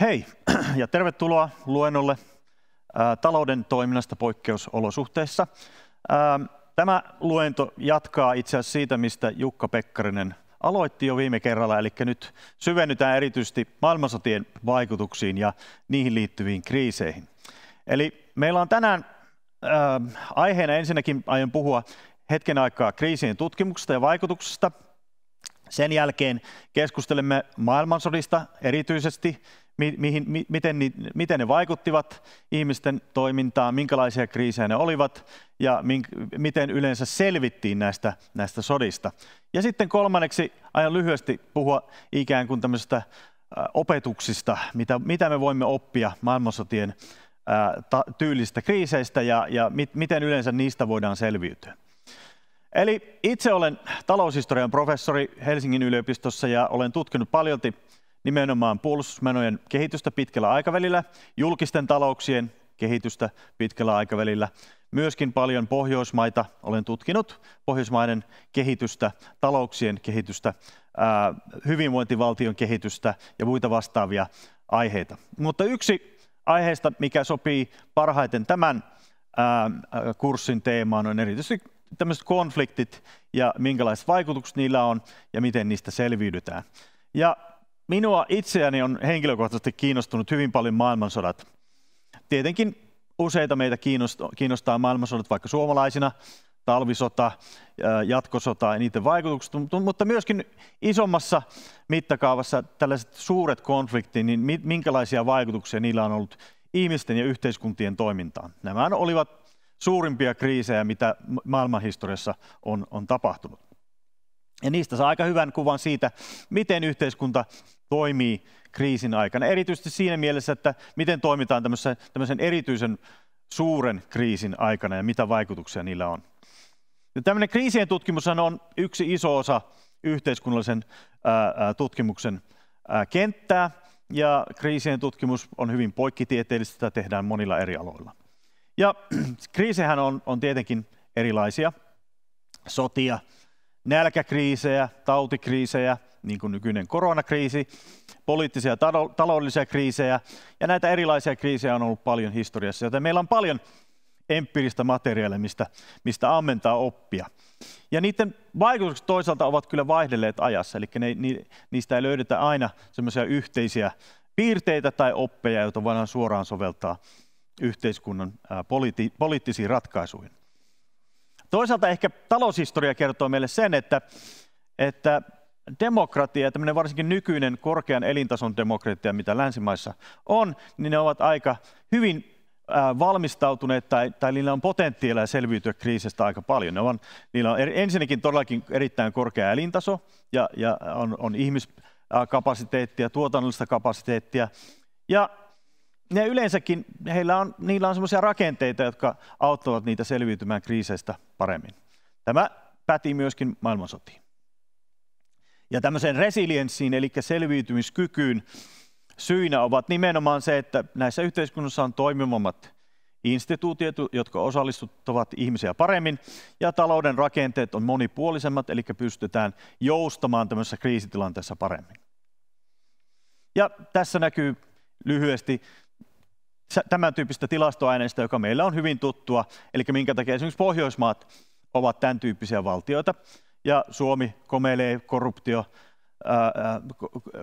Hei ja tervetuloa luennolle talouden toiminnasta poikkeusolosuhteissa. Ää, tämä luento jatkaa itse asiassa siitä, mistä Jukka Pekkarinen aloitti jo viime kerralla, eli nyt syvennytään erityisesti maailmansotien vaikutuksiin ja niihin liittyviin kriiseihin. Eli meillä on tänään aiheena ensinnäkin aion puhua hetken aikaa kriisien tutkimuksesta ja vaikutuksesta. Sen jälkeen keskustelemme maailmansodista erityisesti mi, mihin, mi, miten, ni, miten ne vaikuttivat ihmisten toimintaan, minkälaisia kriisejä ne olivat ja mink, miten yleensä selvittiin näistä, näistä sodista. Ja sitten kolmanneksi aion lyhyesti puhua ikään kuin tämmöisestä opetuksista, mitä, mitä me voimme oppia maailmansotien tyylistä kriiseistä ja, ja mit, miten yleensä niistä voidaan selviytyä. Eli itse olen taloushistorian professori Helsingin yliopistossa ja olen tutkinut paljon nimenomaan puolustusmenojen kehitystä pitkällä aikavälillä, julkisten talouksien kehitystä pitkällä aikavälillä. Myöskin paljon Pohjoismaita olen tutkinut, Pohjoismaiden kehitystä, talouksien kehitystä, hyvinvointivaltion kehitystä ja muita vastaavia aiheita. Mutta yksi aiheesta, mikä sopii parhaiten tämän kurssin teemaan, on erityisesti tämmöiset konfliktit ja minkälaiset vaikutukset niillä on ja miten niistä selviydytään. Ja Minua itseäni on henkilökohtaisesti kiinnostunut hyvin paljon maailmansodat. Tietenkin useita meitä kiinnostaa maailmansodat vaikka suomalaisina, talvisota, jatkosota ja niiden vaikutukset, mutta myöskin isommassa mittakaavassa tällaiset suuret konfliktit, niin minkälaisia vaikutuksia niillä on ollut ihmisten ja yhteiskuntien toimintaan. Nämä olivat suurimpia kriisejä, mitä maailmanhistoriassa on, on tapahtunut. Ja niistä saa aika hyvän kuvan siitä, miten yhteiskunta toimii kriisin aikana. Erityisesti siinä mielessä, että miten toimitaan tämmöisen, tämmöisen erityisen suuren kriisin aikana ja mitä vaikutuksia niillä on. Ja tämmöinen kriisien tutkimus on yksi iso osa yhteiskunnallisen ää, tutkimuksen ää, kenttää, ja kriisien tutkimus on hyvin poikkitieteellistä, sitä tehdään monilla eri aloilla. Ja kriisehän on, on tietenkin erilaisia, sotia, nälkäkriisejä, tautikriisejä, niin kuin nykyinen koronakriisi, poliittisia taloudellisia kriisejä, ja näitä erilaisia kriisejä on ollut paljon historiassa, joten meillä on paljon empiiristä materiaalia, mistä, mistä ammentaa oppia. Ja niiden vaikutukset toisaalta ovat kyllä vaihdelleet ajassa, eli ne, ni, niistä ei löydetä aina semmoisia yhteisiä piirteitä tai oppeja, joita voidaan suoraan soveltaa yhteiskunnan politi- poliittisiin ratkaisuihin. Toisaalta ehkä taloushistoria kertoo meille sen, että, että demokratia, tämmöinen varsinkin nykyinen korkean elintason demokratia, mitä länsimaissa on, niin ne ovat aika hyvin valmistautuneet tai, tai niillä on potentiaalia selviytyä kriisistä aika paljon. Ne on, niillä on ensinnäkin todellakin erittäin korkea elintaso ja, ja on, on ihmiskapasiteettia, tuotannollista kapasiteettia ja ne yleensäkin, heillä on, niillä on sellaisia rakenteita, jotka auttavat niitä selviytymään kriiseistä paremmin. Tämä päti myöskin maailmansotiin. Ja tämmöiseen resilienssiin, eli selviytymiskykyyn, syynä ovat nimenomaan se, että näissä yhteiskunnissa on toimivammat instituutiot, jotka osallistuttavat ihmisiä paremmin, ja talouden rakenteet on monipuolisemmat, eli pystytään joustamaan tämmöisessä kriisitilanteessa paremmin. Ja tässä näkyy lyhyesti tämän tyyppistä tilastoaineista, joka meillä on hyvin tuttua, eli minkä takia esimerkiksi Pohjoismaat ovat tämän tyyppisiä valtioita, ja Suomi komelee korruptio, ää,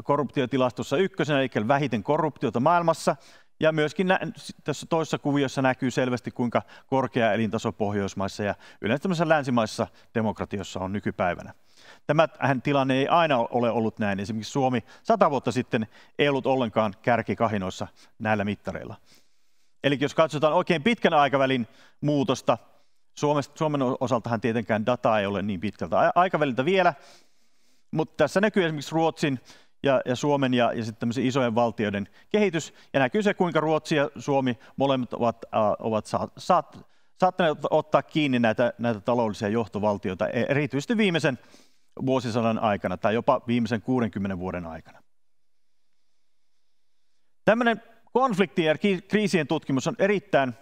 korruptiotilastossa ykkösenä, eli vähiten korruptiota maailmassa, ja myöskin nä- tässä toisessa kuviossa näkyy selvästi, kuinka korkea elintaso Pohjoismaissa ja yleensä länsimaissa demokratiossa on nykypäivänä. Tämä tilanne ei aina ole ollut näin. Esimerkiksi Suomi sata vuotta sitten ei ollut ollenkaan kärkikahinoissa näillä mittareilla. Eli jos katsotaan oikein pitkän aikavälin muutosta, Suomen osaltahan tietenkään dataa ei ole niin pitkältä aikaväliltä vielä, mutta tässä näkyy esimerkiksi Ruotsin ja, ja Suomen ja, ja sitten isojen valtioiden kehitys. Ja näkyy se, kuinka Ruotsi ja Suomi molemmat ovat, äh, ovat saat, saat, saattaneet ottaa kiinni näitä, näitä taloudellisia johtovaltioita, e-, erityisesti viimeisen vuosisadan aikana tai jopa viimeisen 60 vuoden aikana. Tämmöinen konfliktien ja kriisien tutkimus on erittäin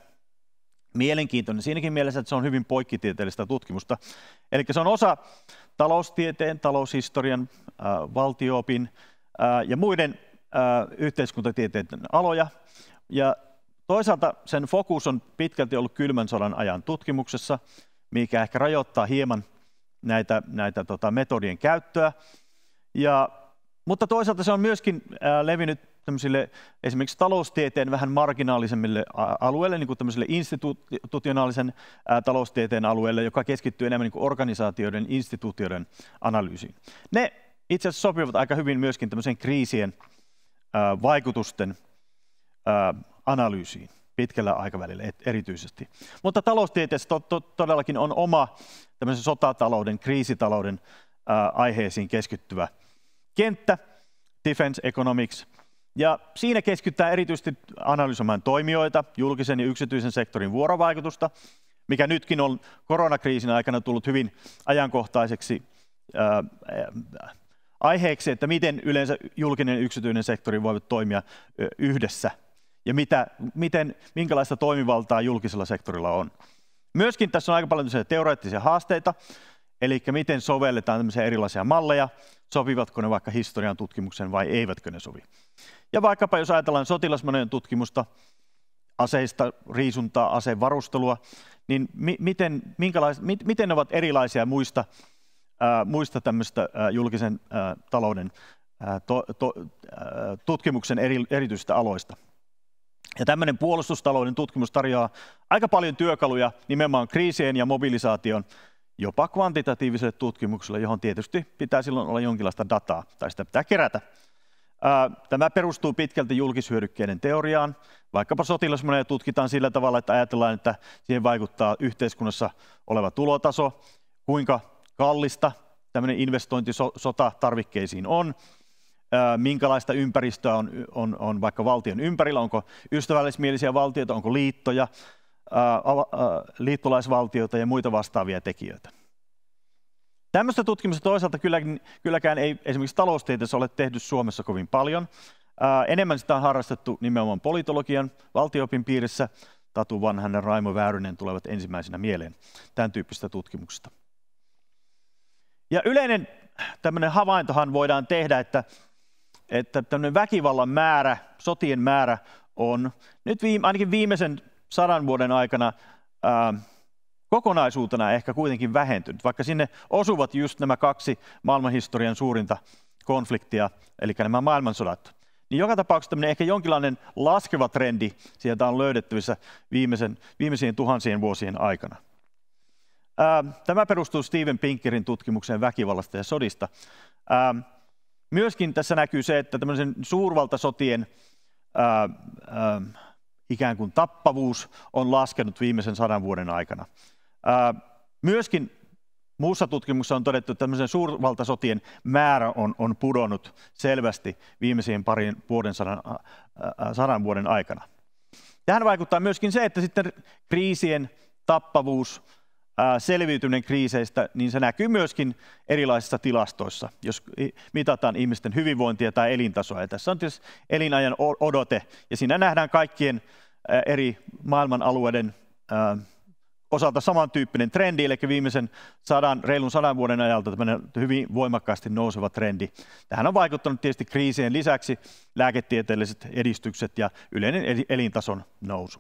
mielenkiintoinen siinäkin mielessä, että se on hyvin poikkitieteellistä tutkimusta. Eli se on osa taloustieteen, taloushistorian, valtioopin ja muiden yhteiskuntatieteiden aloja. Ja toisaalta sen fokus on pitkälti ollut kylmän sodan ajan tutkimuksessa, mikä ehkä rajoittaa hieman – näitä, näitä tota, metodien käyttöä. Ja, mutta toisaalta se on myöskin ää, levinnyt tämmöisille esimerkiksi taloustieteen vähän marginaalisemmille alueille, niin kuin tämmöiselle institutionaalisen ää, taloustieteen alueelle, joka keskittyy enemmän niin kuin organisaatioiden, instituutioiden analyysiin. Ne itse asiassa sopivat aika hyvin myöskin tämmöiseen kriisien ää, vaikutusten ää, analyysiin pitkällä aikavälillä erityisesti. Mutta taloustieteessä to, to, todellakin on oma sotatalouden, kriisitalouden ää, aiheisiin keskittyvä kenttä, defense economics, ja siinä keskittää erityisesti analysoimaan toimijoita, julkisen ja yksityisen sektorin vuorovaikutusta, mikä nytkin on koronakriisin aikana tullut hyvin ajankohtaiseksi ää, aiheeksi, että miten yleensä julkinen ja yksityinen sektori voivat toimia yhdessä ja mitä, miten, minkälaista toimivaltaa julkisella sektorilla on. Myöskin tässä on aika paljon teoreettisia haasteita, eli miten sovelletaan tämmöisiä erilaisia malleja, sopivatko ne vaikka historian tutkimukseen vai eivätkö ne sovi. Ja vaikkapa jos ajatellaan sotilasmanojen tutkimusta, aseista riisuntaa, asevarustelua, niin mi- miten, minkälais- mi- miten ne ovat erilaisia muista, äh, muista tämmöistä äh, julkisen äh, talouden äh, to- to- äh, tutkimuksen eri, erityisistä aloista. Ja tämmöinen puolustustalouden tutkimus tarjoaa aika paljon työkaluja nimenomaan kriisien ja mobilisaation jopa kvantitatiiviselle tutkimukselle, johon tietysti pitää silloin olla jonkinlaista dataa, tai sitä pitää kerätä. Tämä perustuu pitkälti julkishyödykkeiden teoriaan. Vaikkapa sotilasmoneja tutkitaan sillä tavalla, että ajatellaan, että siihen vaikuttaa yhteiskunnassa oleva tulotaso, kuinka kallista tämmöinen investointi tarvikkeisiin on, minkälaista ympäristöä on, on, on vaikka valtion ympärillä, onko ystävällismielisiä valtioita, onko liittoja, liittolaisvaltioita ja muita vastaavia tekijöitä. Tämmöistä tutkimusta toisaalta kylläkin, kylläkään ei esimerkiksi taloustieteessä ole tehty Suomessa kovin paljon. enemmän sitä on harrastettu nimenomaan politologian valtiopin piirissä. Tatu Vanhanen ja Raimo Väyrynen tulevat ensimmäisenä mieleen tämän tyyppistä tutkimuksesta. Ja yleinen tämmöinen havaintohan voidaan tehdä, että että tämmöinen väkivallan määrä, sotien määrä on nyt viime, ainakin viimeisen sadan vuoden aikana ää, kokonaisuutena ehkä kuitenkin vähentynyt, vaikka sinne osuvat just nämä kaksi maailmanhistorian suurinta konfliktia, eli nämä maailmansodat. Niin joka tapauksessa tämmöinen ehkä jonkinlainen laskeva trendi sieltä on löydettävissä viimeisen, viimeisiin tuhansien vuosien aikana. Ää, tämä perustuu Steven Pinkerin tutkimukseen väkivallasta ja sodista. Ää, myöskin tässä näkyy se, että tämmöisen suurvaltasotien ää, ää, ikään kuin tappavuus on laskenut viimeisen sadan vuoden aikana. Ää, myöskin muussa tutkimuksessa on todettu, että tämmöisen suurvaltasotien määrä on, on pudonnut selvästi viimeisen parin vuoden sadan, ää, sadan vuoden aikana. Tähän vaikuttaa myöskin se, että sitten kriisien tappavuus selviytyminen kriiseistä, niin se näkyy myöskin erilaisissa tilastoissa, jos mitataan ihmisten hyvinvointia tai elintasoa. Ja tässä on tietysti elinajan odote, ja siinä nähdään kaikkien eri maailman alueiden osalta samantyyppinen trendi, eli viimeisen sadan, reilun sadan vuoden ajalta tämmöinen hyvin voimakkaasti nouseva trendi. Tähän on vaikuttanut tietysti kriisien lisäksi lääketieteelliset edistykset ja yleinen elintason nousu.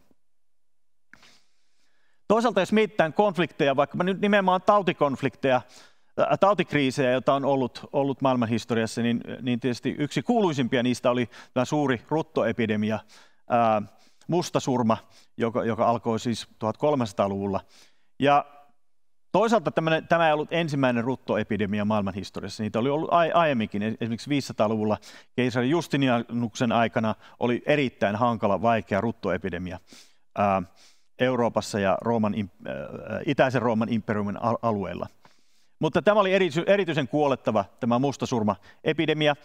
Toisaalta jos mietitään konflikteja, vaikka nyt nimenomaan tautikonflikteja, tautikriisejä, joita on ollut, ollut maailman historiassa, niin, niin tietysti yksi kuuluisimpia niistä oli tämä suuri ruttoepidemia, ää, mustasurma, joka, joka alkoi siis 1300-luvulla. Ja toisaalta tämmönen, tämä ei ollut ensimmäinen ruttoepidemia maailman historiassa. Niitä oli ollut aiemminkin, e, esimerkiksi 500-luvulla keisari Justinianuksen aikana oli erittäin hankala, vaikea ruttoepidemia. Ää, Euroopassa ja Rooman, äh, äh, itäisen Rooman imperiumin alueella. Mutta tämä oli erityisen kuolettava tämä mustasurma-epidemia,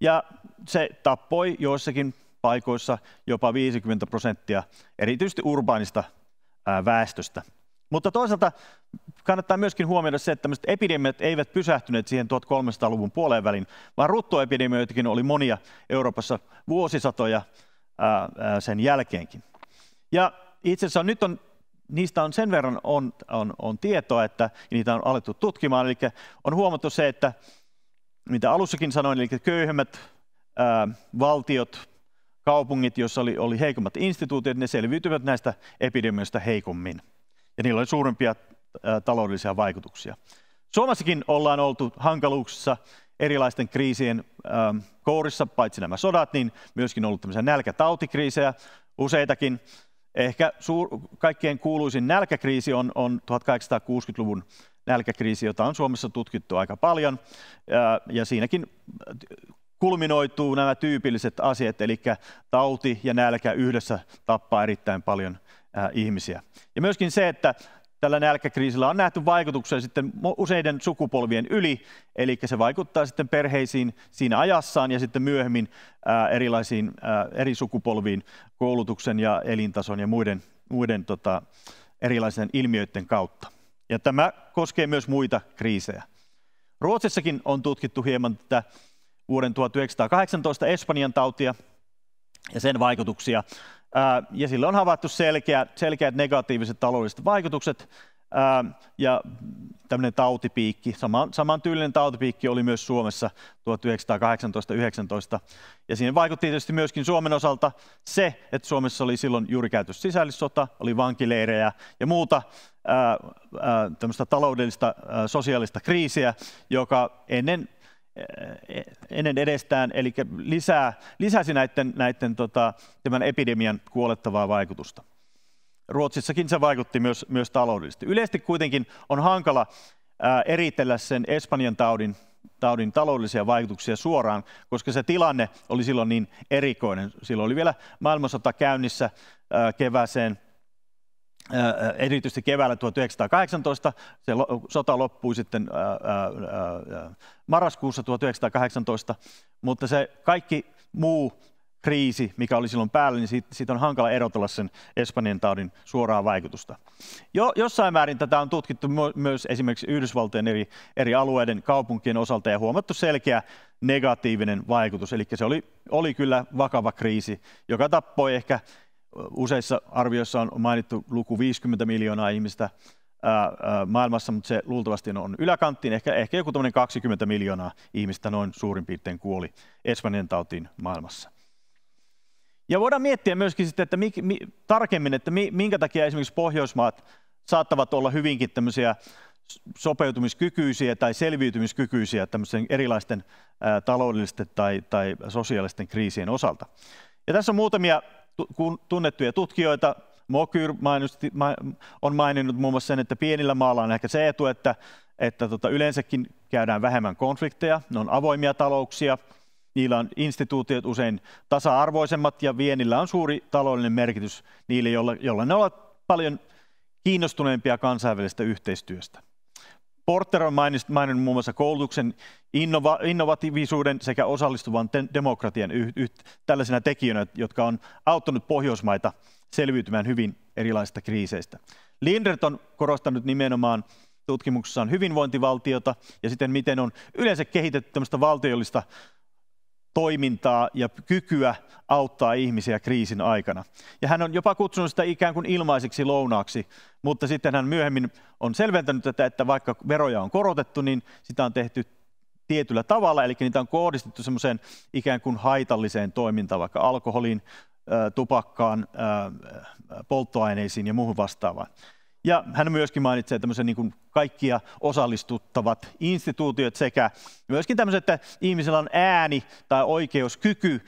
ja se tappoi joissakin paikoissa jopa 50 prosenttia, erityisesti urbaanista väestöstä. Mutta toisaalta kannattaa myöskin huomioida se, että tämmöiset epidemiat eivät pysähtyneet siihen 1300-luvun puoleen väliin, vaan ruttoepidemioitakin oli monia Euroopassa vuosisatoja sen jälkeenkin. Ja itse asiassa nyt on, niistä on sen verran on, on, on tietoa, että niitä on alettu tutkimaan. Eli on huomattu se, että mitä alussakin sanoin, eli köyhemmät ää, valtiot, kaupungit, joissa oli, oli heikommat instituutiot, ne selviytyvät näistä epidemioista heikommin. Ja niillä oli suurempia ää, taloudellisia vaikutuksia. Suomessakin ollaan oltu hankaluuksissa erilaisten kriisien ää, kourissa, paitsi nämä sodat, niin myöskin ollut tämmöisiä nälkätautikriisejä useitakin. Ehkä suur, kaikkein kuuluisin nälkäkriisi on, on 1860-luvun nälkäkriisi, jota on Suomessa tutkittu aika paljon. Ja siinäkin kulminoituu nämä tyypilliset asiat, eli tauti ja nälkä yhdessä tappaa erittäin paljon ihmisiä. Ja myöskin se, että tällä nälkäkriisillä on nähty vaikutuksia sitten useiden sukupolvien yli, eli se vaikuttaa sitten perheisiin siinä ajassaan ja sitten myöhemmin erilaisiin eri sukupolviin koulutuksen ja elintason ja muiden, muiden tota, erilaisen ilmiöiden kautta. Ja tämä koskee myös muita kriisejä. Ruotsissakin on tutkittu hieman tätä vuoden 1918 Espanjan tautia ja sen vaikutuksia ja sillä on havaittu selkeä, selkeät negatiiviset taloudelliset vaikutukset. Ja tämmöinen tautipiikki, saman, samantyylinen tautipiikki oli myös Suomessa 1918-19. Ja siihen vaikutti tietysti myöskin Suomen osalta se, että Suomessa oli silloin juuri käyty sisällissota, oli vankileirejä ja muuta ää, ää, tämmöistä taloudellista, ää, sosiaalista kriisiä, joka ennen ennen eh, eh, edestään, eli lisää, lisäsi näiden, näiden tota, tämän epidemian kuolettavaa vaikutusta. Ruotsissakin se vaikutti myös, myös taloudellisesti. Yleisesti kuitenkin on hankala ää, eritellä sen Espanjan taudin, taudin taloudellisia vaikutuksia suoraan, koska se tilanne oli silloin niin erikoinen. Silloin oli vielä maailmansota käynnissä ää, kevääseen erityisesti keväällä 1918. Se sota loppui sitten marraskuussa 1918, mutta se kaikki muu kriisi, mikä oli silloin päällä, niin siitä, siitä on hankala erotella sen Espanjan taudin suoraa vaikutusta. Jo, jossain määrin tätä on tutkittu myös esimerkiksi Yhdysvaltojen eri, eri alueiden kaupunkien osalta ja huomattu selkeä negatiivinen vaikutus. Eli se oli, oli kyllä vakava kriisi, joka tappoi ehkä useissa arvioissa on mainittu luku 50 miljoonaa ihmistä maailmassa, mutta se luultavasti on yläkanttiin. Ehkä, ehkä joku 20 miljoonaa ihmistä noin suurin piirtein kuoli Espanjan tautiin maailmassa. Ja voidaan miettiä myöskin sitten, että mi, mi, tarkemmin, että mi, minkä takia esimerkiksi Pohjoismaat saattavat olla hyvinkin tämmöisiä sopeutumiskykyisiä tai selviytymiskykyisiä tämmöisen erilaisten ä, taloudellisten tai, tai sosiaalisten kriisien osalta. Ja tässä on muutamia tunnettuja tutkijoita. Mokyr mainosti, on maininnut muun muassa sen, että pienillä maalla on ehkä se etu, että, että tota, yleensäkin käydään vähemmän konflikteja, ne on avoimia talouksia, niillä on instituutiot usein tasa-arvoisemmat ja vienillä on suuri taloudellinen merkitys niille, joilla, ne ovat paljon kiinnostuneempia kansainvälisestä yhteistyöstä. Porter on maininnut, maininnut muun muassa koulutuksen innova, innovatiivisuuden sekä osallistuvan te, demokratian yh, yh, tällaisina tekijöinä, jotka on auttanut Pohjoismaita selviytymään hyvin erilaisista kriiseistä. Lindert on korostanut nimenomaan tutkimuksessaan hyvinvointivaltiota ja sitten miten on yleensä kehitetty tämmöistä valtiollista toimintaa ja kykyä auttaa ihmisiä kriisin aikana. Ja hän on jopa kutsunut sitä ikään kuin ilmaiseksi lounaaksi, mutta sitten hän myöhemmin on selventänyt tätä, että vaikka veroja on korotettu, niin sitä on tehty tietyllä tavalla, eli niitä on kohdistettu semmoiseen ikään kuin haitalliseen toimintaan, vaikka alkoholiin, tupakkaan, polttoaineisiin ja muuhun vastaavaan. Ja hän myöskin mainitsee tämmöisen niin kuin kaikkia osallistuttavat instituutiot sekä myöskin tämmöiset, että ihmisellä on ääni tai oikeuskyky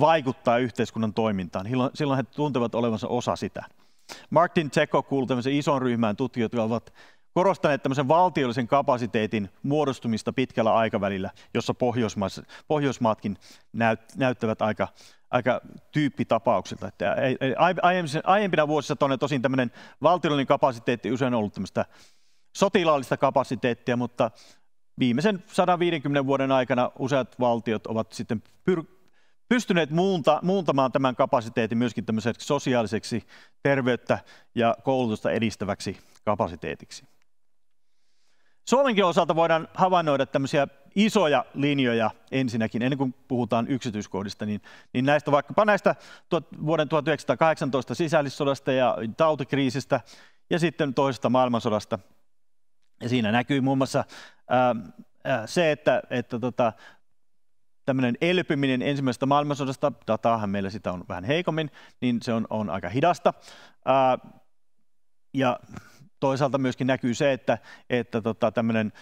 vaikuttaa yhteiskunnan toimintaan. Silloin he tuntevat olevansa osa sitä. Martin Tseko kuuluu tämmöisen ison ryhmään tutkijoita, jotka ovat korostaneet tämmöisen valtiollisen kapasiteetin muodostumista pitkällä aikavälillä, jossa Pohjoismaatkin näyttävät aika aika tyyppitapauksilta. Että aiempina vuosissa vuosina tosin tämmöinen valtiollinen kapasiteetti usein ollut tämmöistä sotilaallista kapasiteettia, mutta viimeisen 150 vuoden aikana useat valtiot ovat sitten pyr- pystyneet muunta, muuntamaan tämän kapasiteetin myöskin tämmöiseksi sosiaaliseksi terveyttä ja koulutusta edistäväksi kapasiteetiksi. Suomenkin osalta voidaan havainnoida tämmöisiä isoja linjoja ensinnäkin, ennen kuin puhutaan yksityiskohdista, niin, niin näistä vaikkapa näistä tuot, vuoden 1918 sisällissodasta ja tautikriisistä ja sitten toisesta maailmansodasta. Ja siinä näkyy muun muassa ää, ää, se, että, että tota, tämmöinen elpyminen ensimmäisestä maailmansodasta, dataahan meillä sitä on vähän heikommin, niin se on, on aika hidasta. Ää, ja toisaalta myöskin näkyy se, että, että tota, tämmöinen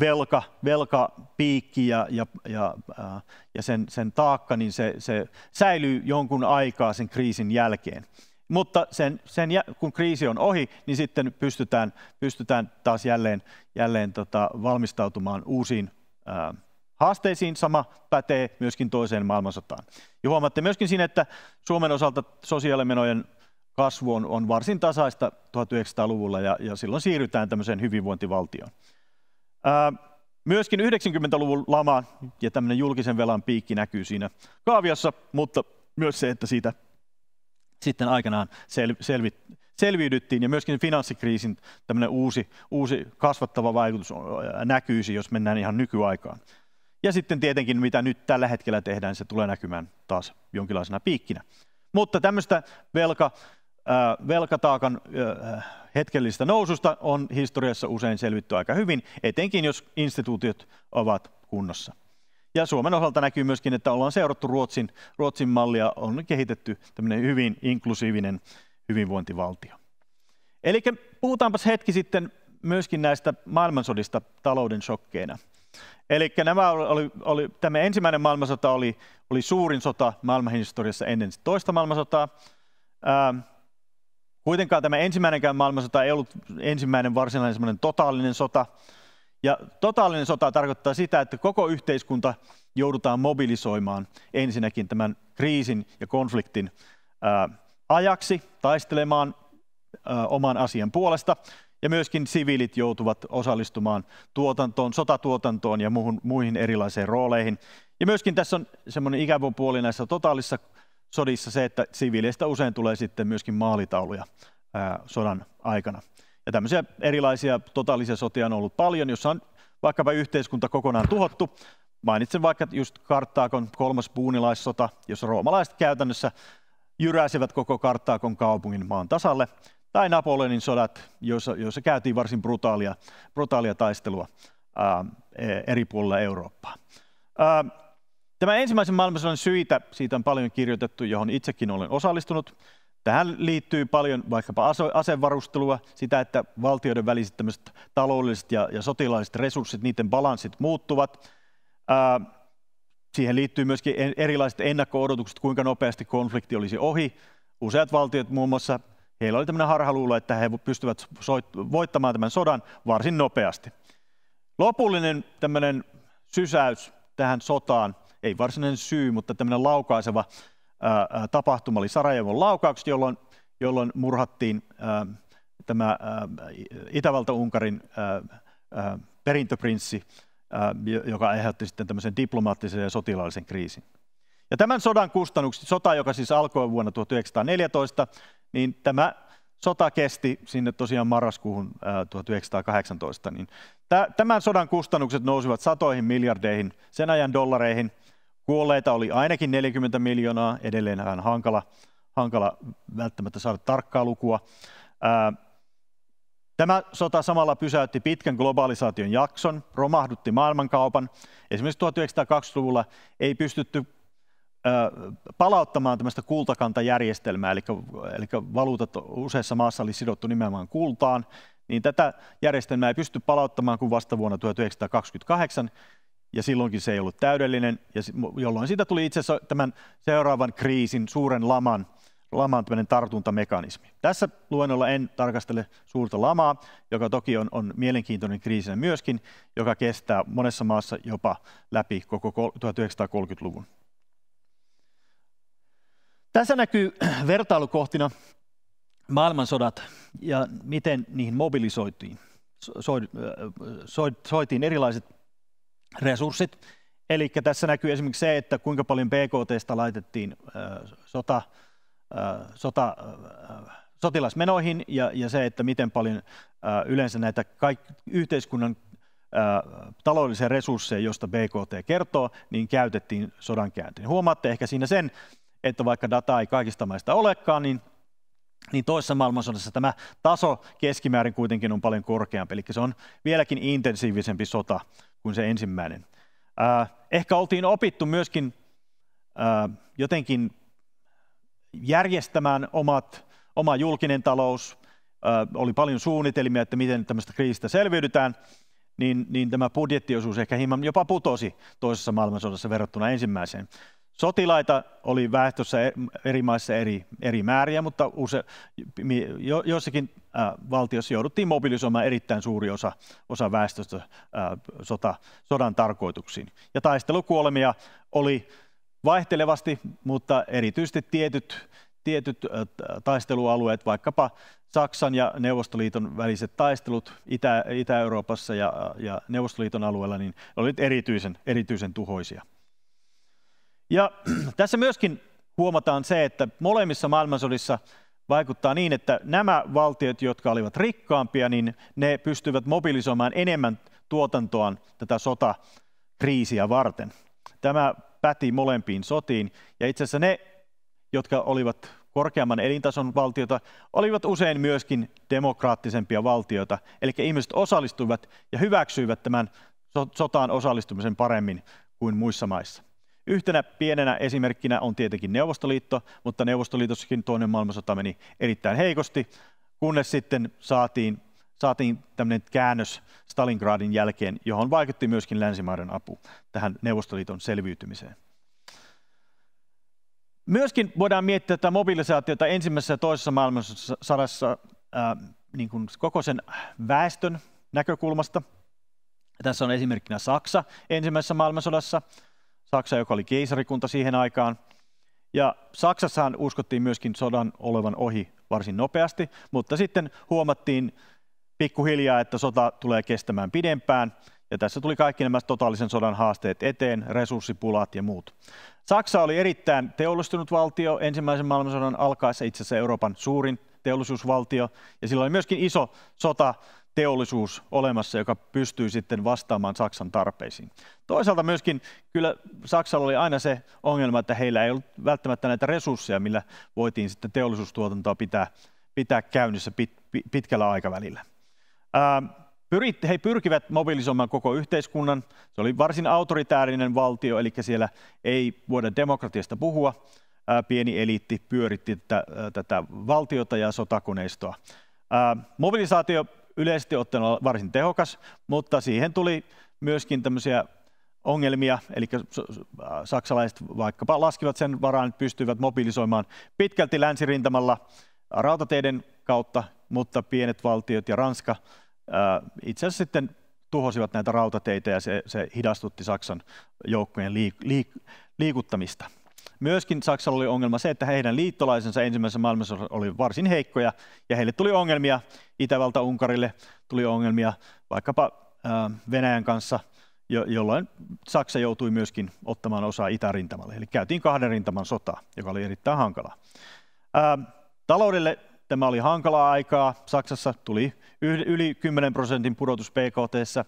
velka, velkapiikki ja, ja, ja, ää, ja sen, sen taakka, niin se, se säilyy jonkun aikaa sen kriisin jälkeen. Mutta sen, sen, kun kriisi on ohi, niin sitten pystytään, pystytään taas jälleen, jälleen tota, valmistautumaan uusiin ää, haasteisiin. Sama pätee myöskin toiseen maailmansotaan. Ja huomaatte myöskin siinä, että Suomen osalta sosiaalimenojen kasvu on, on varsin tasaista 1900-luvulla ja, ja silloin siirrytään tämmöiseen hyvinvointivaltioon. Ää, myöskin 90-luvun lama ja tämmöinen julkisen velan piikki näkyy siinä kaaviossa, mutta myös se, että siitä sitten aikanaan sel, selvi, selviydyttiin ja myöskin finanssikriisin tämmöinen uusi, uusi kasvattava vaikutus näkyisi, jos mennään ihan nykyaikaan. Ja sitten tietenkin, mitä nyt tällä hetkellä tehdään, se tulee näkymään taas jonkinlaisena piikkinä. Mutta tämmöistä velka, velkataakan hetkellistä noususta on historiassa usein selvitty aika hyvin, etenkin jos instituutiot ovat kunnossa. Ja Suomen osalta näkyy myöskin, että ollaan seurattu Ruotsin, Ruotsin mallia, on kehitetty tämmöinen hyvin inklusiivinen hyvinvointivaltio. Eli puhutaanpas hetki sitten myöskin näistä maailmansodista talouden shokkeina. Eli nämä oli, oli, tämä ensimmäinen maailmansota oli, oli suurin sota maailmanhistoriassa ennen toista maailmansotaa. Kuitenkaan tämä ensimmäinenkään maailmansota ei ollut ensimmäinen varsinainen semmoinen totaalinen sota. Ja totaalinen sota tarkoittaa sitä, että koko yhteiskunta joudutaan mobilisoimaan ensinnäkin tämän kriisin ja konfliktin ää, ajaksi taistelemaan ää, oman asian puolesta. Ja myöskin siviilit joutuvat osallistumaan tuotantoon, sotatuotantoon ja muuhun, muihin erilaisiin rooleihin. Ja myöskin tässä on semmoinen ikävä puoli näissä totaalissa sodissa se, että siviileistä usein tulee sitten myöskin maalitauluja ää, sodan aikana. Ja tämmöisiä erilaisia totaalisia sotia on ollut paljon, jossa on vaikkapa yhteiskunta kokonaan tuhottu. Mainitsen vaikka just Karttaakon kolmas puunilaissota, jossa roomalaiset käytännössä jyräsivät koko Karttaakon kaupungin maan tasalle, tai Napoleonin sodat, joissa, joissa käytiin varsin brutaalia, brutaalia taistelua ää, e, eri puolilla Eurooppaa. Ää, Tämä ensimmäisen maailmansodan syitä, siitä on paljon kirjoitettu, johon itsekin olen osallistunut. Tähän liittyy paljon vaikkapa asevarustelua, sitä, että valtioiden väliset taloudelliset ja, ja sotilaalliset resurssit, niiden balanssit muuttuvat. Ää, siihen liittyy myöskin erilaiset ennakko-odotukset, kuinka nopeasti konflikti olisi ohi. Useat valtiot muun muassa, heillä oli tämmöinen harhaluulo, että he pystyvät voittamaan tämän sodan varsin nopeasti. Lopullinen tämmöinen sysäys tähän sotaan ei varsinainen syy, mutta tämmöinen laukaiseva tapahtuma oli Sarajevon laukaukset, jolloin, jolloin murhattiin tämä Itävalta-Unkarin perintöprinssi, joka aiheutti sitten tämmöisen diplomaattisen ja sotilaallisen kriisin. Ja tämän sodan kustannukset, sota, joka siis alkoi vuonna 1914, niin tämä sota kesti sinne tosiaan marraskuuhun 1918. Niin tämän sodan kustannukset nousivat satoihin miljardeihin, sen ajan dollareihin, Kuolleita oli ainakin 40 miljoonaa, edelleen vähän hankala, hankala välttämättä saada tarkkaa lukua. Tämä sota samalla pysäytti pitkän globalisaation jakson, romahdutti maailmankaupan. Esimerkiksi 1920-luvulla ei pystytty palauttamaan tämmöistä kultakantajärjestelmää, eli, eli valuutat useassa maassa oli sidottu nimenomaan kultaan, niin tätä järjestelmää ei pysty palauttamaan kuin vasta vuonna 1928, ja silloinkin se ei ollut täydellinen, ja jolloin siitä tuli itse asiassa tämän seuraavan kriisin, suuren laman, laman tartuntamekanismi. Tässä luennolla en tarkastele suurta lamaa, joka toki on, on mielenkiintoinen kriisinä myöskin, joka kestää monessa maassa jopa läpi koko 1930-luvun. Tässä näkyy vertailukohtina maailmansodat ja miten niihin mobilisoitiin. so, so, äh, soitiin erilaiset resurssit. Eli tässä näkyy esimerkiksi se, että kuinka paljon BKTstä laitettiin sota, sota, sotilasmenoihin ja, ja se, että miten paljon yleensä näitä kaik, yhteiskunnan taloudellisia resursseja, josta BKT kertoo, niin käytettiin sodankäyntiin. Huomaatte ehkä siinä sen, että vaikka dataa ei kaikista maista olekaan, niin niin toisessa maailmansodassa tämä taso keskimäärin kuitenkin on paljon korkeampi, eli se on vieläkin intensiivisempi sota kuin se ensimmäinen. Äh, ehkä oltiin opittu myöskin äh, jotenkin järjestämään omat, oma julkinen talous. Äh, oli paljon suunnitelmia, että miten tämmöistä kriisistä selviydytään. Niin, niin tämä budjettiosuus ehkä hieman jopa putosi toisessa maailmansodassa verrattuna ensimmäiseen. Sotilaita oli väestössä e- eri maissa eri, eri määriä, mutta use, jo, joissakin äh, valtiossa jouduttiin mobilisoimaan erittäin suuri osa, osa väestöstä äh, sota, sodan tarkoituksiin. Ja taistelukuolemia oli vaihtelevasti, mutta erityisesti tietyt, tietyt taistelualueet, vaikkapa Saksan ja Neuvostoliiton väliset taistelut Itä, Itä-Euroopassa ja, ja Neuvostoliiton alueella, niin olivat erityisen, erityisen tuhoisia. Ja tässä myöskin huomataan se, että molemmissa maailmansodissa vaikuttaa niin, että nämä valtiot, jotka olivat rikkaampia, niin ne pystyvät mobilisoimaan enemmän tuotantoaan tätä sotakriisiä varten. Tämä päti molempiin sotiin, ja itse asiassa ne, jotka olivat korkeamman elintason valtiota, olivat usein myöskin demokraattisempia valtioita, eli ihmiset osallistuivat ja hyväksyivät tämän sotaan osallistumisen paremmin kuin muissa maissa. Yhtenä pienenä esimerkkinä on tietenkin Neuvostoliitto, mutta Neuvostoliitossakin toinen maailmansota meni erittäin heikosti, kunnes sitten saatiin, saatiin tämmöinen käännös Stalingradin jälkeen, johon vaikutti myöskin länsimaiden apu tähän Neuvostoliiton selviytymiseen. Myöskin voidaan miettiä tätä mobilisaatiota ensimmäisessä ja toisessa maailmansodassa ää, niin kuin koko sen väestön näkökulmasta. Tässä on esimerkkinä Saksa ensimmäisessä maailmansodassa – Saksa, joka oli keisarikunta siihen aikaan. Ja Saksassahan uskottiin myöskin sodan olevan ohi varsin nopeasti, mutta sitten huomattiin pikkuhiljaa, että sota tulee kestämään pidempään. Ja tässä tuli kaikki nämä totaalisen sodan haasteet eteen, resurssipulat ja muut. Saksa oli erittäin teollistunut valtio ensimmäisen maailmansodan alkaessa itse asiassa Euroopan suurin teollisuusvaltio. Ja sillä oli myöskin iso sota teollisuus olemassa, joka pystyy sitten vastaamaan Saksan tarpeisiin. Toisaalta myöskin kyllä Saksalla oli aina se ongelma, että heillä ei ollut välttämättä näitä resursseja, millä voitiin sitten teollisuustuotantoa pitää, pitää käynnissä pit, pitkällä aikavälillä. Ähm, pyrit, he pyrkivät mobilisoimaan koko yhteiskunnan. Se oli varsin autoritäärinen valtio, eli siellä ei voida demokratiasta puhua. Äh, pieni eliitti pyöritti tätä, äh, tätä valtiota ja sotakoneistoa. Äh, mobilisaatio yleisesti ottaen olla varsin tehokas, mutta siihen tuli myöskin tämmöisiä ongelmia, eli saksalaiset vaikkapa laskivat sen varaan, että pystyivät mobilisoimaan pitkälti länsirintamalla rautateiden kautta, mutta pienet valtiot ja Ranska äh, itse asiassa sitten tuhosivat näitä rautateitä ja se, se hidastutti Saksan joukkojen liik, liik, liikuttamista. Myöskin Saksalla oli ongelma se, että heidän liittolaisensa ensimmäisessä maailmassa oli varsin heikkoja ja heille tuli ongelmia. Itävalta Unkarille tuli ongelmia vaikkapa ähm, Venäjän kanssa, jolloin Saksa joutui myöskin ottamaan osaa itärintamalle. Eli käytiin kahden rintaman sotaa, joka oli erittäin hankalaa. Ähm, taloudelle tämä oli hankalaa aikaa. Saksassa tuli yli 10 prosentin pudotus PKT:ssä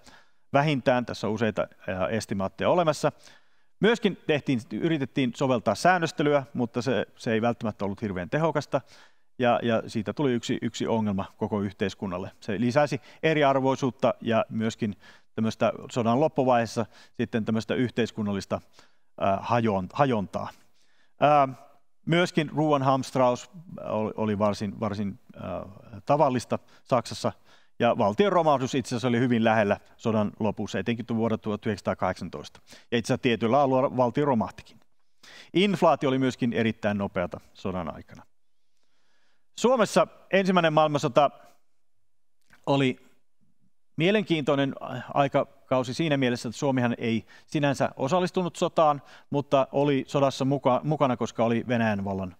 vähintään, tässä on useita äh, estimaatteja olemassa. Myöskin tehtiin, yritettiin soveltaa säännöstelyä, mutta se, se ei välttämättä ollut hirveän tehokasta. Ja, ja siitä tuli yksi, yksi ongelma koko yhteiskunnalle. Se lisäsi eriarvoisuutta ja myöskin tämmöistä sodan loppuvaiheessa sitten tämmöistä yhteiskunnallista äh, hajon, hajontaa. Äh, myöskin ruoan hamstraus oli, oli varsin, varsin äh, tavallista Saksassa – ja valtion romahdus itse asiassa oli hyvin lähellä sodan lopussa, etenkin vuonna 1918. Ja itse asiassa tietyllä alueella valtio romahtikin. Inflaatio oli myöskin erittäin nopeata sodan aikana. Suomessa ensimmäinen maailmansota oli mielenkiintoinen aikakausi siinä mielessä, että Suomihan ei sinänsä osallistunut sotaan, mutta oli sodassa muka, mukana, koska oli Venäjän vallan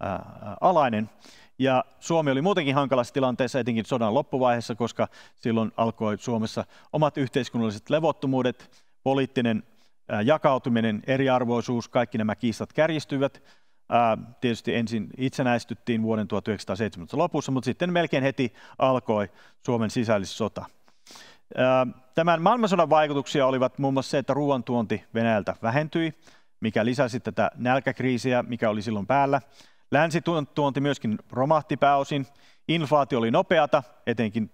ää, alainen. Ja Suomi oli muutenkin hankalassa tilanteessa, etenkin sodan loppuvaiheessa, koska silloin alkoi Suomessa omat yhteiskunnalliset levottomuudet, poliittinen jakautuminen, eriarvoisuus, kaikki nämä kiistat kärjistyivät. Tietysti ensin itsenäistyttiin vuoden 1970 lopussa, mutta sitten melkein heti alkoi Suomen sisällissota. Tämän maailmansodan vaikutuksia olivat muun muassa se, että ruoantuonti Venäjältä vähentyi, mikä lisäsi tätä nälkäkriisiä, mikä oli silloin päällä – Länsituonti myöskin romahti pääosin. Inflaatio oli nopeata, etenkin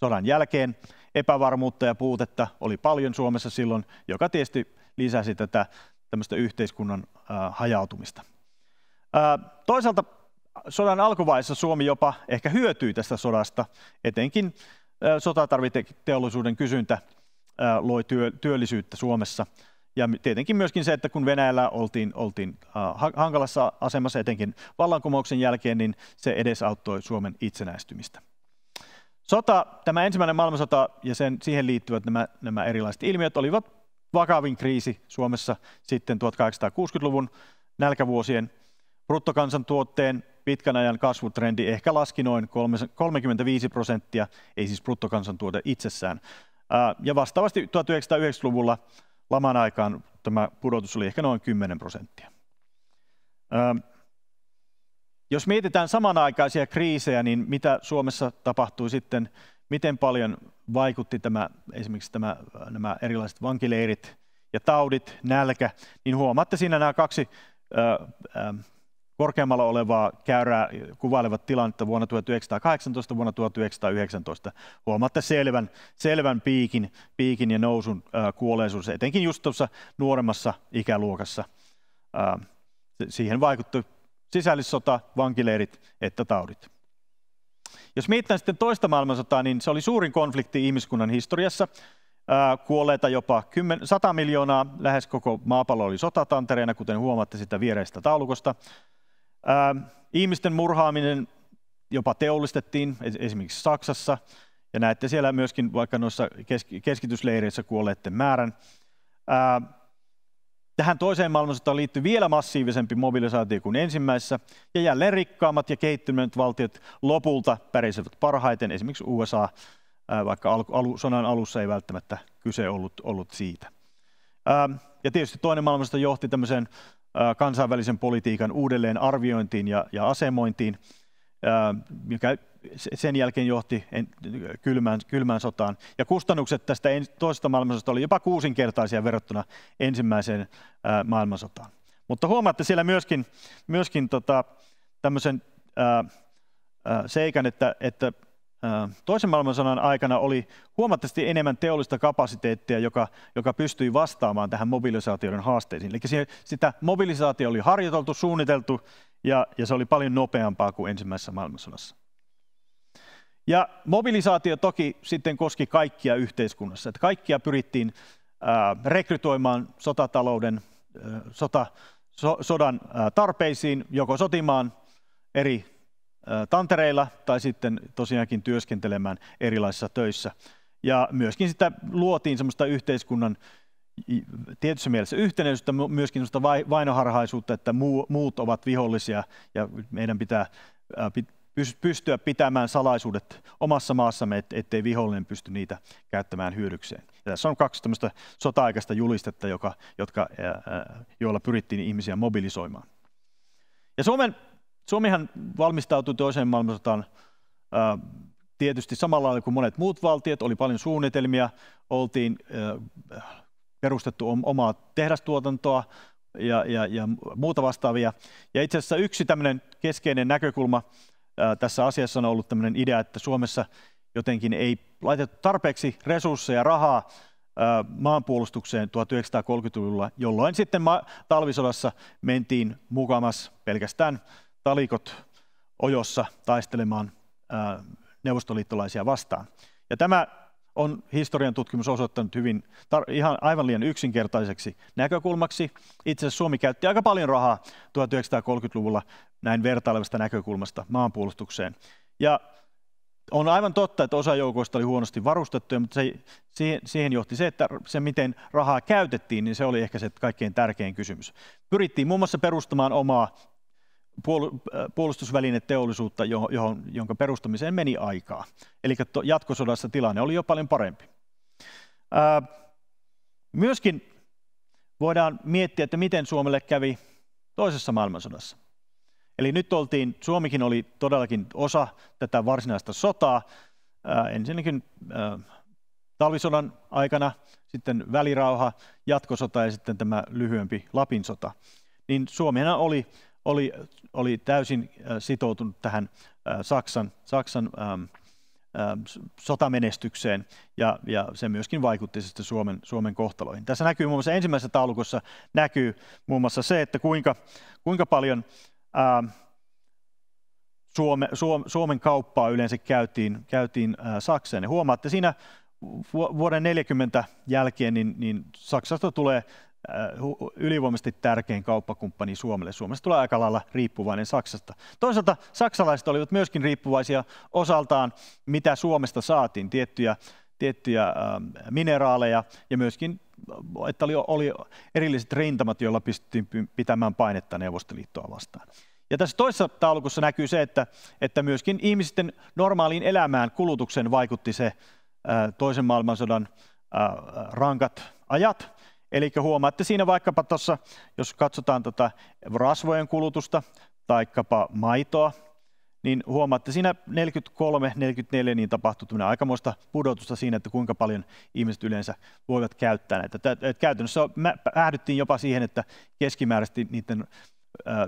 sodan jälkeen. Epävarmuutta ja puutetta oli paljon Suomessa silloin, joka tietysti lisäsi tätä tämmöistä yhteiskunnan äh, hajautumista. Äh, toisaalta sodan alkuvaiheessa Suomi jopa ehkä hyötyi tästä sodasta, etenkin äh, sotatarviteollisuuden kysyntä äh, loi työ, työllisyyttä Suomessa – ja tietenkin myöskin se, että kun Venäjällä oltiin, oltiin uh, hankalassa asemassa etenkin vallankumouksen jälkeen, niin se edesauttoi Suomen itsenäistymistä. Sota, tämä ensimmäinen maailmansota ja sen, siihen liittyvät nämä, nämä erilaiset ilmiöt olivat vakavin kriisi Suomessa sitten 1860-luvun nälkävuosien bruttokansantuotteen pitkän ajan kasvutrendi ehkä laski noin 35 prosenttia, ei siis bruttokansantuote itsessään. Ja vastaavasti 1990-luvulla laman aikaan tämä pudotus oli ehkä noin 10 prosenttia. Jos mietitään samanaikaisia kriisejä, niin mitä Suomessa tapahtui sitten, miten paljon vaikutti tämä, esimerkiksi tämä, nämä erilaiset vankileirit ja taudit, nälkä, niin huomaatte siinä nämä kaksi korkeammalla olevaa käyrää kuvailevat tilannetta vuonna 1918 vuonna 1919. Huomaatte selvän, selvän piikin, piikin ja nousun äh, kuolleisuus, etenkin just tuossa nuoremmassa ikäluokassa. Äh, siihen vaikutti sisällissota, vankileirit että taudit. Jos mietitään sitten toista maailmansotaa, niin se oli suurin konflikti ihmiskunnan historiassa. kuolleita jopa 10, 100 miljoonaa, lähes koko maapallo oli sotatantereena, kuten huomaatte sitä viereistä taulukosta. Ähm, ihmisten murhaaminen jopa teollistettiin, esimerkiksi Saksassa, ja näette siellä myöskin vaikka noissa keskitysleireissä kuolleiden määrän. Ähm, tähän toiseen maailmansotaan liittyy vielä massiivisempi mobilisaatio kuin ensimmäisessä, ja jälleen rikkaammat ja kehittyneet valtiot lopulta pärisivät parhaiten, esimerkiksi USA, äh, vaikka alu, sodan alussa ei välttämättä kyse ollut, ollut siitä. Ähm, ja tietysti toinen maailmansota johti tämmöiseen kansainvälisen politiikan uudelleen arviointiin ja, ja asemointiin, joka sen jälkeen johti kylmään, kylmään sotaan. Ja kustannukset tästä toisesta maailmansodasta oli jopa kuusinkertaisia verrattuna ensimmäiseen maailmansotaan. Mutta huomaatte siellä myöskin, myöskin tota, tämmöisen ää, ää, seikan, että, että toisen maailmansodan aikana oli huomattavasti enemmän teollista kapasiteettia, joka, joka pystyi vastaamaan tähän mobilisaatioiden haasteisiin. Eli sitä mobilisaatio oli harjoiteltu, suunniteltu ja, ja se oli paljon nopeampaa kuin ensimmäisessä maailmansodassa. Ja mobilisaatio toki sitten koski kaikkia yhteiskunnassa. Että kaikkia pyrittiin ää, rekrytoimaan sotatalouden, ää, sota, so, sodan ää, tarpeisiin, joko sotimaan eri tantereilla tai sitten tosiaankin työskentelemään erilaisissa töissä. Ja myöskin sitä luotiin semmoista yhteiskunnan tietyssä mielessä yhtenäisyyttä, myöskin semmoista vainoharhaisuutta, että muut ovat vihollisia ja meidän pitää pystyä pitämään salaisuudet omassa maassamme, ettei vihollinen pysty niitä käyttämään hyödykseen. Ja tässä on kaksi tämmöistä sota-aikaista julistetta, joka, jotka, joilla pyrittiin ihmisiä mobilisoimaan. Ja Suomen Suomihan valmistautui toiseen maailmansotaan tietysti samalla lailla kuin monet muut valtiot. Oli paljon suunnitelmia, oltiin perustettu omaa tehdastuotantoa ja, ja, ja muuta vastaavia. Ja itse asiassa yksi tämmöinen keskeinen näkökulma tässä asiassa on ollut tämmöinen idea, että Suomessa jotenkin ei laitettu tarpeeksi resursseja, rahaa maanpuolustukseen 1930-luvulla, jolloin sitten talvisodassa mentiin mukamas pelkästään talikot ojossa taistelemaan neuvostoliittolaisia vastaan. Ja tämä on historian tutkimus osoittanut hyvin ihan aivan liian yksinkertaiseksi näkökulmaksi. Itse asiassa Suomi käytti aika paljon rahaa 1930-luvulla näin vertailevasta näkökulmasta maanpuolustukseen. Ja on aivan totta, että osa joukoista oli huonosti varustettuja, mutta se, siihen, siihen johti se, että se miten rahaa käytettiin, niin se oli ehkä se kaikkein tärkein kysymys. Pyrittiin muun muassa perustamaan omaa Äh, puolustusvälineteollisuutta, johon, jonka perustamiseen meni aikaa. Eli jatkosodassa tilanne oli jo paljon parempi. Äh, myöskin voidaan miettiä, että miten Suomelle kävi toisessa maailmansodassa. Eli nyt oltiin, Suomikin oli todellakin osa tätä varsinaista sotaa. Äh, ensinnäkin talvisodan aikana, sitten välirauha, jatkosota ja sitten tämä lyhyempi Lapin sota. Niin Suomena oli oli, oli täysin äh, sitoutunut tähän äh, Saksan, Saksan ähm, ähm sotamenestykseen ja, ja se myöskin vaikutti sitten Suomen, Suomen kohtaloihin. Tässä näkyy muun muassa ensimmäisessä taulukossa näkyy muun muassa se, että kuinka, kuinka paljon ää, ähm, Suome, Suom, Suomen kauppaa yleensä käytiin, käytiin ää, äh, Saksaan. Ja huomaatte siinä vuoden 40 jälkeen, niin, niin Saksasta tulee Äh, ylivoimaisesti tärkein kauppakumppani Suomelle. Suomessa tulee aika lailla riippuvainen Saksasta. Toisaalta saksalaiset olivat myöskin riippuvaisia osaltaan, mitä Suomesta saatiin, tiettyjä, tiettyjä ähm, mineraaleja ja myöskin, äh, että oli, oli erilliset rintamat, joilla pystyttiin pitämään painetta Neuvostoliittoa vastaan. Ja tässä toisessa taulukossa näkyy se, että, että myöskin ihmisten normaaliin elämään kulutuksen vaikutti se äh, toisen maailmansodan rankat ajat, Eli huomaatte siinä vaikkapa tuossa, jos katsotaan tätä tota rasvojen kulutusta taikkapa maitoa, niin huomaatte siinä 43-44 niin tämmöinen aikamoista pudotusta siinä, että kuinka paljon ihmiset yleensä voivat käyttää näitä. Että käytännössä päädyttiin jopa siihen, että keskimääräisesti niiden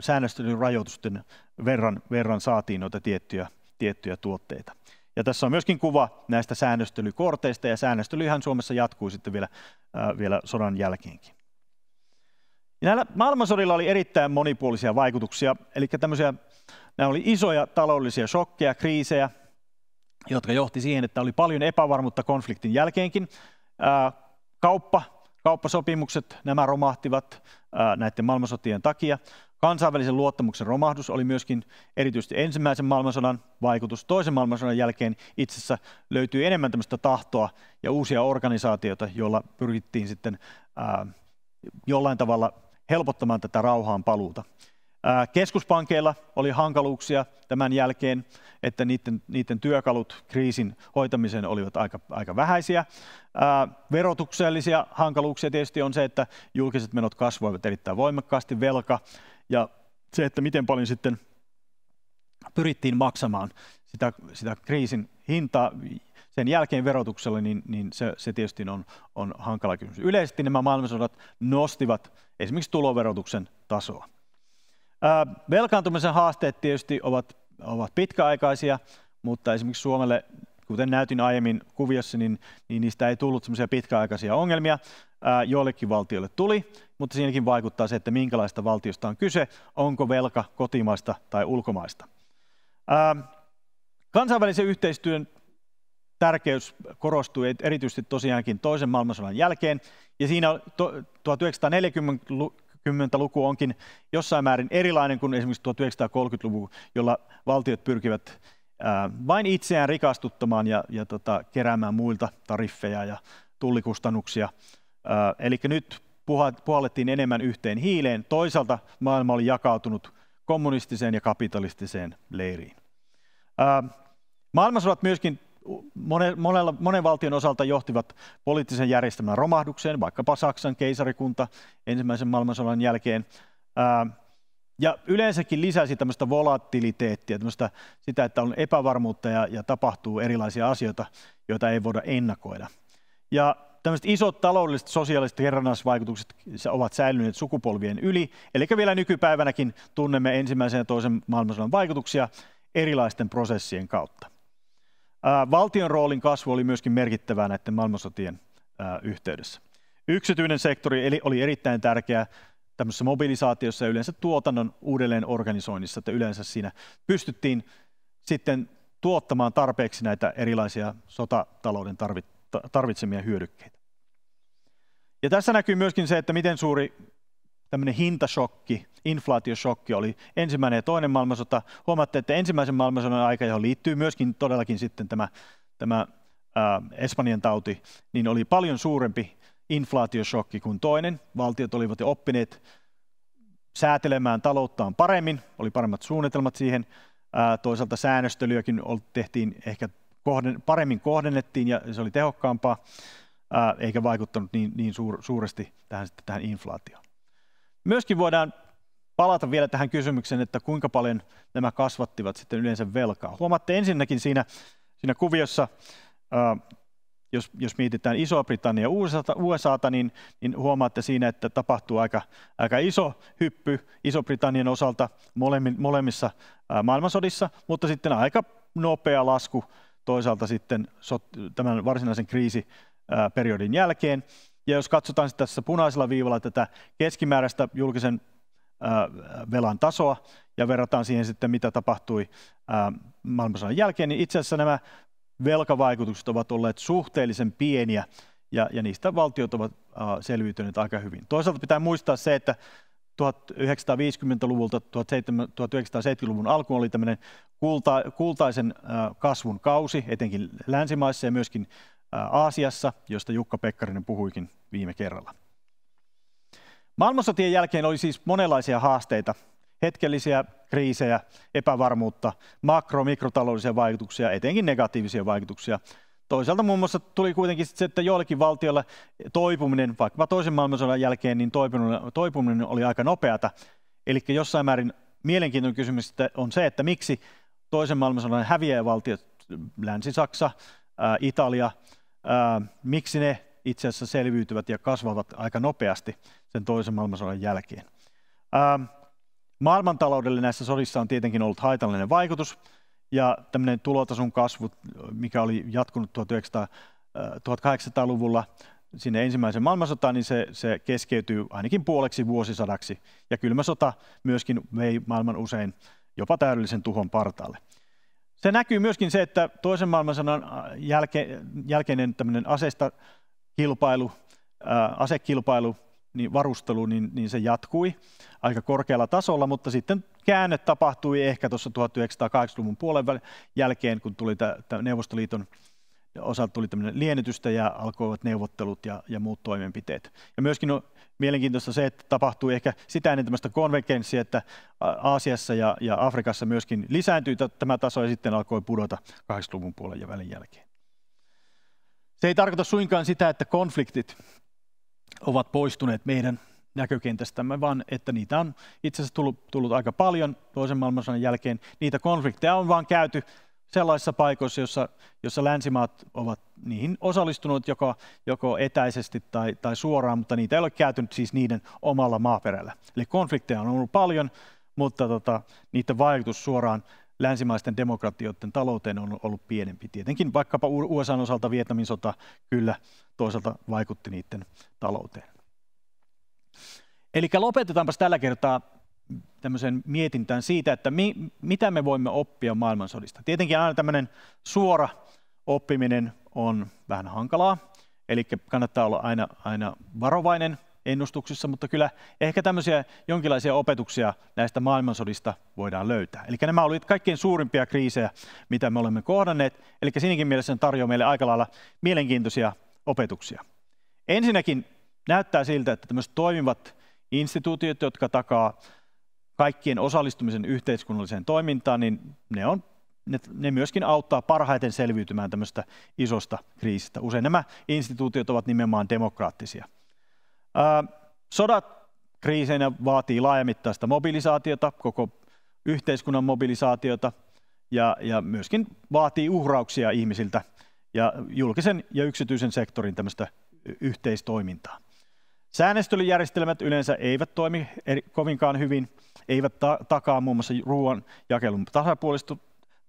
säännöstelyn rajoitusten verran, verran saatiin noita tiettyjä, tiettyjä tuotteita. Ja tässä on myöskin kuva näistä säännöstelykorteista, ja säännöstelyhän Suomessa jatkuu sitten vielä, äh, vielä sodan jälkeenkin. Ja näillä maailmansodilla oli erittäin monipuolisia vaikutuksia, eli tämmöisiä, nämä oli isoja taloudellisia shokkeja, kriisejä, jotka johti siihen, että oli paljon epävarmuutta konfliktin jälkeenkin. Äh, kauppa Kauppasopimukset, nämä romahtivat näiden maailmansotien takia. Kansainvälisen luottamuksen romahdus oli myöskin erityisesti ensimmäisen maailmansodan vaikutus. Toisen maailmansodan jälkeen itsessä löytyy enemmän tämmöistä tahtoa ja uusia organisaatioita, joilla pyrittiin sitten ää, jollain tavalla helpottamaan tätä rauhaan paluuta. Keskuspankeilla oli hankaluuksia tämän jälkeen, että niiden, niiden työkalut kriisin hoitamiseen olivat aika, aika vähäisiä. Verotuksellisia hankaluuksia tietysti on se, että julkiset menot kasvoivat erittäin voimakkaasti, velka ja se, että miten paljon sitten pyrittiin maksamaan sitä, sitä kriisin hintaa sen jälkeen verotuksella, niin, niin se, se tietysti on, on hankala kysymys. Yleisesti nämä maailmansodat nostivat esimerkiksi tuloverotuksen tasoa. Velkaantumisen haasteet tietysti ovat, ovat pitkäaikaisia, mutta esimerkiksi Suomelle, kuten näytin aiemmin kuviossa, niin, niin niistä ei tullut semmoisia pitkäaikaisia ongelmia. Joillekin valtioille tuli, mutta siinäkin vaikuttaa se, että minkälaista valtiosta on kyse, onko velka kotimaista tai ulkomaista. Kansainvälisen yhteistyön tärkeys korostui erityisesti tosiaankin toisen maailmansodan jälkeen, ja siinä 2010-luku onkin jossain määrin erilainen kuin esimerkiksi 1930-luku, jolla valtiot pyrkivät vain itseään rikastuttamaan ja, ja tota, keräämään muilta tariffeja ja tullikustannuksia. Eli nyt puhallettiin enemmän yhteen hiileen. Toisaalta maailma oli jakautunut kommunistiseen ja kapitalistiseen leiriin. Maailmansodat myöskin monen, monella, monen valtion osalta johtivat poliittisen järjestelmän romahdukseen, vaikkapa Saksan keisarikunta ensimmäisen maailmansodan jälkeen. Ää, ja yleensäkin lisäsi tämmöistä volatiliteettia, tämmöistä sitä, että on epävarmuutta ja, ja tapahtuu erilaisia asioita, joita ei voida ennakoida. Ja tämmöiset isot taloudelliset, sosiaaliset kerrannaisvaikutukset ovat säilyneet sukupolvien yli. Eli vielä nykypäivänäkin tunnemme ensimmäisen ja toisen maailmansodan vaikutuksia erilaisten prosessien kautta. Valtion roolin kasvu oli myöskin merkittävää näiden maailmansotien yhteydessä. Yksityinen sektori eli oli erittäin tärkeä tämmöisessä mobilisaatiossa ja yleensä tuotannon uudelleen organisoinnissa, että yleensä siinä pystyttiin sitten tuottamaan tarpeeksi näitä erilaisia sotatalouden tarvitsemia hyödykkeitä. Ja tässä näkyy myöskin se, että miten suuri tämmöinen hintashokki, inflaatioshokki oli ensimmäinen ja toinen maailmansota. Huomaatte, että ensimmäisen maailmansodan aika, johon liittyy myöskin todellakin sitten tämä, tämä ää, Espanjan tauti, niin oli paljon suurempi inflaatioshokki kuin toinen. Valtiot olivat jo oppineet säätelemään talouttaan paremmin, oli paremmat suunnitelmat siihen. Ää, toisaalta säännöstelyäkin tehtiin ehkä kohden, paremmin kohdennettiin ja se oli tehokkaampaa, ää, eikä vaikuttanut niin, niin suur, suuresti tähän, tähän inflaatioon. Myöskin voidaan palata vielä tähän kysymykseen, että kuinka paljon nämä kasvattivat sitten yleensä velkaa. Huomaatte ensinnäkin siinä, siinä kuviossa, äh, jos, jos mietitään Iso-Britannia ja USAta, niin, niin huomaatte siinä, että tapahtuu aika, aika iso hyppy Iso-Britannian osalta molemmin, molemmissa äh, maailmansodissa, mutta sitten aika nopea lasku toisaalta sitten tämän varsinaisen kriisiperiodin jälkeen. Ja jos katsotaan tässä punaisella viivalla tätä keskimääräistä julkisen velan tasoa ja verrataan siihen sitten, mitä tapahtui maailmansodan jälkeen, niin itse asiassa nämä velkavaikutukset ovat olleet suhteellisen pieniä ja, ja niistä valtiot ovat selviytyneet aika hyvin. Toisaalta pitää muistaa se, että 1950-luvulta 1970-luvun alkuun oli tämmöinen kulta, kultaisen kasvun kausi, etenkin länsimaissa ja myöskin Aasiassa, josta Jukka Pekkarinen puhuikin viime kerralla. Maailmansotien jälkeen oli siis monenlaisia haasteita, hetkellisiä kriisejä, epävarmuutta, makro- ja mikrotaloudellisia vaikutuksia, etenkin negatiivisia vaikutuksia. Toisaalta muun muassa tuli kuitenkin se, että joillekin valtiolle toipuminen, vaikka toisen maailmansodan jälkeen, niin toipuminen oli aika nopeata. Eli jossain määrin mielenkiintoinen kysymys on se, että miksi toisen maailmansodan häviäjävaltiot, Länsi-Saksa, Italia. Miksi ne itse asiassa selviytyvät ja kasvavat aika nopeasti sen toisen maailmansodan jälkeen? Maailmantaloudelle näissä sodissa on tietenkin ollut haitallinen vaikutus ja tämmöinen tulotason kasvu, mikä oli jatkunut 1800-luvulla sinne ensimmäiseen maailmansotaan, niin se, se keskeytyy ainakin puoleksi vuosisadaksi. Ja kylmä sota myöskin vei maailman usein jopa täydellisen tuhon partaalle. Se näkyy myöskin se, että toisen maailmansodan äh, jälke, jälkeinen tämmöinen aseista kilpailu, ää, äh, asekilpailu, niin varustelu, niin, niin se jatkui aika korkealla tasolla, mutta sitten käänne tapahtui ehkä tuossa 1980-luvun puolen jälkeen, kun tuli tämä Neuvostoliiton osalta tuli tämmöinen lienitystä ja alkoivat neuvottelut ja, ja muut toimenpiteet. Ja myöskin no, mielenkiintoista se, että tapahtuu ehkä sitä ennen tämmöistä konvergenssiä, että Aasiassa ja, ja Afrikassa myöskin lisääntyi tämä taso ja sitten alkoi pudota 80-luvun puolen ja välin jälkeen. Se ei tarkoita suinkaan sitä, että konfliktit ovat poistuneet meidän näkökentästämme, vaan että niitä on itse asiassa tullut, tullut aika paljon toisen maailmansodan jälkeen. Niitä konflikteja on vaan käyty sellaisissa paikoissa, jossa, jossa länsimaat ovat niihin osallistuneet joko, joko etäisesti tai, tai suoraan, mutta niitä ei ole käytynyt siis niiden omalla maaperällä. Eli konflikteja on ollut paljon, mutta tota, niiden vaikutus suoraan länsimaisten demokratioiden talouteen on ollut pienempi. Tietenkin vaikkapa USAn osalta Vietnamin sota kyllä toisaalta vaikutti niiden talouteen. Eli lopetetaanpas tällä kertaa tämmöiseen mietintään siitä, että mi, mitä me voimme oppia maailmansodista. Tietenkin aina tämmöinen suora oppiminen on vähän hankalaa, eli kannattaa olla aina, aina varovainen ennustuksissa, mutta kyllä ehkä tämmöisiä jonkinlaisia opetuksia näistä maailmansodista voidaan löytää. Eli nämä olivat kaikkein suurimpia kriisejä, mitä me olemme kohdanneet, eli sinikin mielessä se tarjoaa meille aika lailla mielenkiintoisia opetuksia. Ensinnäkin näyttää siltä, että tämmöiset toimivat instituutiot, jotka takaa kaikkien osallistumisen yhteiskunnalliseen toimintaan, niin ne, on, ne, ne myöskin auttaa parhaiten selviytymään tämmöistä isosta kriisistä. Usein nämä instituutiot ovat nimenomaan demokraattisia. Ää, sodat kriiseinä vaatii laajamittaista mobilisaatiota, koko yhteiskunnan mobilisaatiota ja, ja myöskin vaatii uhrauksia ihmisiltä ja julkisen ja yksityisen sektorin tämmöistä yhteistoimintaa. Säännöstelyjärjestelmät yleensä eivät toimi eri, kovinkaan hyvin, eivät ta- takaa muun muassa ruoan jakelun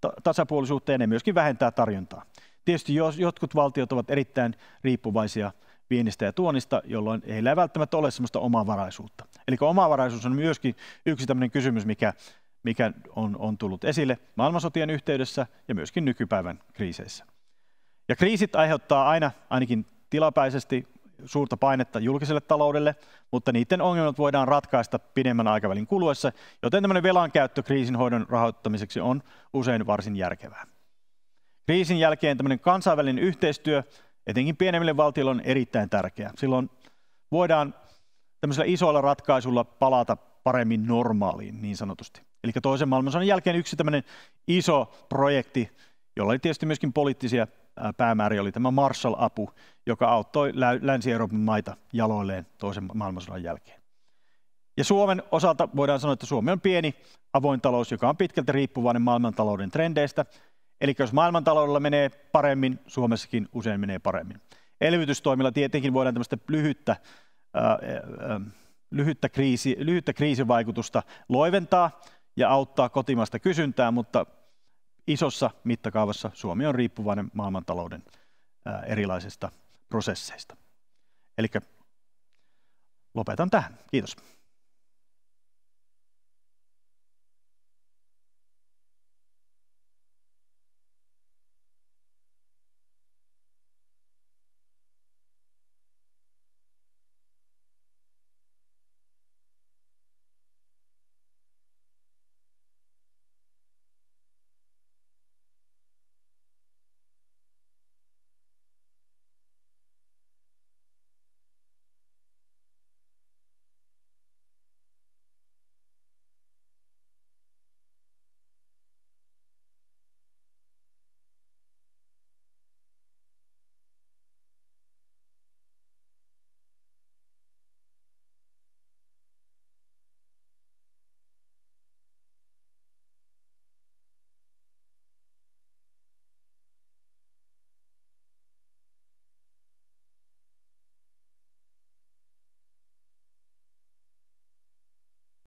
ta- tasapuolisuutta ja ne myöskin vähentää tarjontaa. Tietysti jos jotkut valtiot ovat erittäin riippuvaisia viennistä ja tuonnista, jolloin heillä ei välttämättä ole sellaista omavaraisuutta. Eli omavaraisuus on myöskin yksi tämmöinen kysymys, mikä, mikä on, on tullut esille maailmansotien yhteydessä ja myöskin nykypäivän kriiseissä. Ja kriisit aiheuttaa aina, ainakin tilapäisesti, suurta painetta julkiselle taloudelle, mutta niiden ongelmat voidaan ratkaista pidemmän aikavälin kuluessa, joten tämmöinen velan käyttö kriisinhoidon rahoittamiseksi on usein varsin järkevää. Kriisin jälkeen tämmöinen kansainvälinen yhteistyö, etenkin pienemmille valtioille, on erittäin tärkeää. Silloin voidaan tämmöisellä isoilla ratkaisulla palata paremmin normaaliin niin sanotusti. Eli toisen maailmansodan jälkeen yksi tämmöinen iso projekti, jolla oli tietysti myöskin poliittisia päämääriä oli tämä Marshall-apu, joka auttoi Länsi-Euroopan maita jaloilleen toisen maailmansodan jälkeen. Ja Suomen osalta voidaan sanoa, että Suomi on pieni avoin talous, joka on pitkälti riippuvainen maailmantalouden trendeistä. Eli jos maailmantaloudella menee paremmin, Suomessakin usein menee paremmin. Elvytystoimilla tietenkin voidaan tämmöistä lyhyttä, äh, äh, lyhyttä, kriisi, lyhyttä kriisivaikutusta loiventaa ja auttaa kotimasta kysyntää, mutta isossa mittakaavassa Suomi on riippuvainen maailmantalouden erilaisista prosesseista. Eli lopetan tähän. Kiitos.